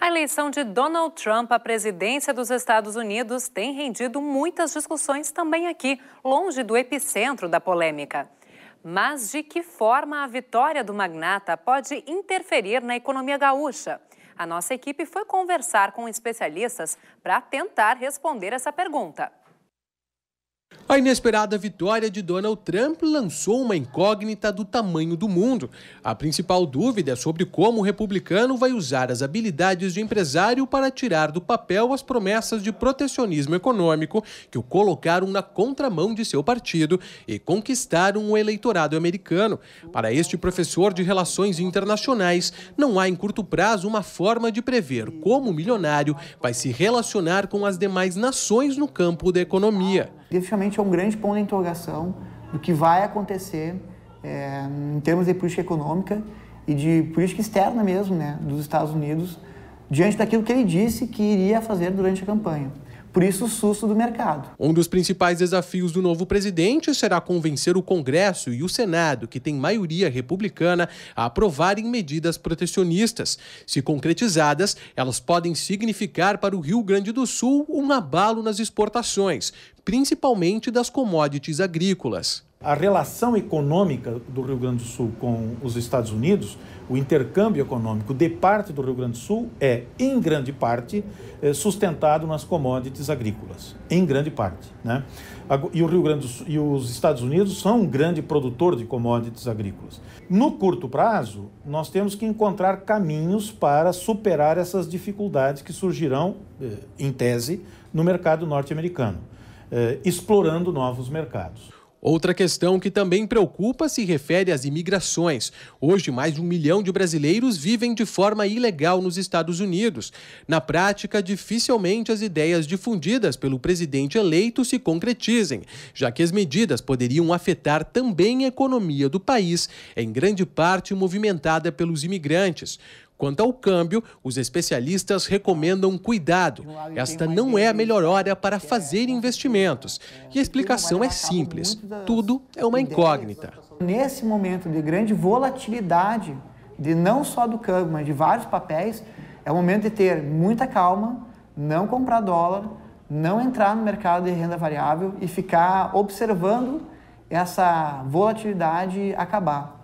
A eleição de Donald Trump à presidência dos Estados Unidos tem rendido muitas discussões também aqui, longe do epicentro da polêmica. Mas de que forma a vitória do magnata pode interferir na economia gaúcha? A nossa equipe foi conversar com especialistas para tentar responder essa pergunta. A inesperada vitória de Donald Trump lançou uma incógnita do tamanho do mundo. A principal dúvida é sobre como o republicano vai usar as habilidades de empresário para tirar do papel as promessas de protecionismo econômico que o colocaram na contramão de seu partido e conquistaram o eleitorado americano. Para este professor de relações internacionais, não há em curto prazo uma forma de prever como o milionário vai se relacionar com as demais nações no campo da economia definitivamente é um grande ponto de interrogação do que vai acontecer é, em termos de política econômica e de política externa mesmo, né, dos Estados Unidos, diante daquilo que ele disse que iria fazer durante a campanha. Por isso, o susto do mercado. Um dos principais desafios do novo presidente será convencer o Congresso e o Senado, que tem maioria republicana, a aprovarem medidas protecionistas. Se concretizadas, elas podem significar para o Rio Grande do Sul um abalo nas exportações, principalmente das commodities agrícolas. A relação econômica do Rio Grande do Sul com os Estados Unidos, o intercâmbio econômico de parte do Rio Grande do Sul é, em grande parte, eh, sustentado nas commodities agrícolas. Em grande parte. Né? E, o Rio Grande do Sul, e os Estados Unidos são um grande produtor de commodities agrícolas. No curto prazo, nós temos que encontrar caminhos para superar essas dificuldades que surgirão, eh, em tese, no mercado norte-americano eh, explorando novos mercados. Outra questão que também preocupa se refere às imigrações. Hoje, mais de um milhão de brasileiros vivem de forma ilegal nos Estados Unidos. Na prática, dificilmente as ideias difundidas pelo presidente eleito se concretizem, já que as medidas poderiam afetar também a economia do país, em grande parte movimentada pelos imigrantes. Quanto ao câmbio, os especialistas recomendam cuidado. Esta não é a melhor hora para fazer é, investimentos. É. E a explicação é simples: tudo é uma incógnita. Nesse momento de grande volatilidade, de não só do câmbio, mas de vários papéis, é o momento de ter muita calma, não comprar dólar, não entrar no mercado de renda variável e ficar observando essa volatilidade acabar.